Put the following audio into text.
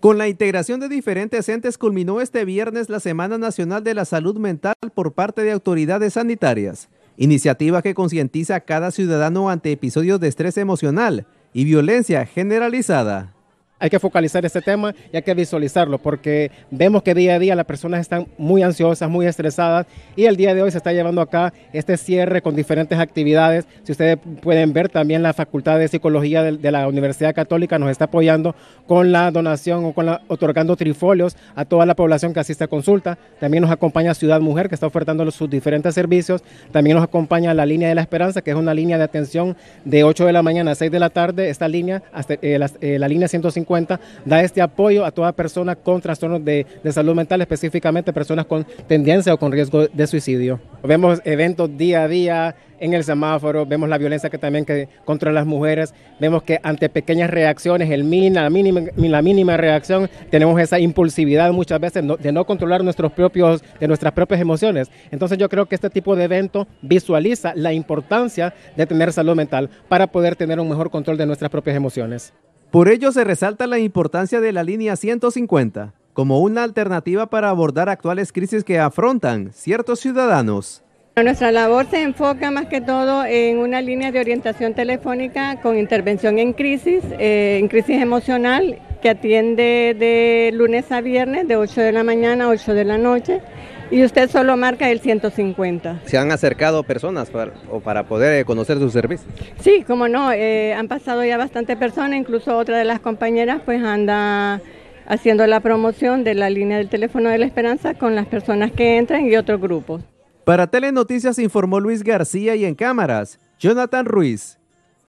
Con la integración de diferentes entes culminó este viernes la Semana Nacional de la Salud Mental por parte de autoridades sanitarias, iniciativa que concientiza a cada ciudadano ante episodios de estrés emocional y violencia generalizada hay que focalizar este tema y hay que visualizarlo, porque vemos que día a día las personas están muy ansiosas, muy estresadas, y el día de hoy se está llevando acá este cierre con diferentes actividades. Si ustedes pueden ver, también la Facultad de Psicología de, la Universidad Católica nos está apoyando con la donación o con la, otorgando trifolios a toda la población que asiste a consulta. También nos acompaña Ciudad Mujer, que está ofertando sus diferentes servicios. También nos acompaña la línea de la esperanza, que es una línea de atención de 8 de la mañana a 6 de la tarde. Esta línea, eh, eh, la línea 150 cuenta, da este apoyo a toda persona con trastornos de, salud mental, específicamente personas con tendencia o con riesgo de suicidio. Vemos eventos día a día en el semáforo, vemos la violencia que también que contra las mujeres, vemos que ante pequeñas reacciones, el la, mínima, reacción, tenemos esa impulsividad muchas veces de no controlar nuestros propios, de nuestras propias emociones. Entonces yo creo que este tipo de evento visualiza la importancia de tener salud mental para poder tener un mejor control de nuestras propias emociones. Por ello se resalta la importancia de la línea 150 como una alternativa para abordar actuales crisis que afrontan ciertos ciudadanos. Nuestra labor se enfoca más que todo en una línea de orientación telefónica con intervención en crisis, eh, en crisis emocional, que atiende de lunes a viernes de 8 de la mañana a 8 de la noche y usted solo marca el 150. ¿Se han acercado personas para, o para poder eh, conocer su servicio. Sí, como no, eh, han pasado ya bastante personas, incluso otra de las compañeras pues anda haciendo la promoción de la línea del teléfono de la esperanza con las personas que entran y otros grupos. Para Telenoticias informó Luis García y en cámaras, Jonathan Ruiz.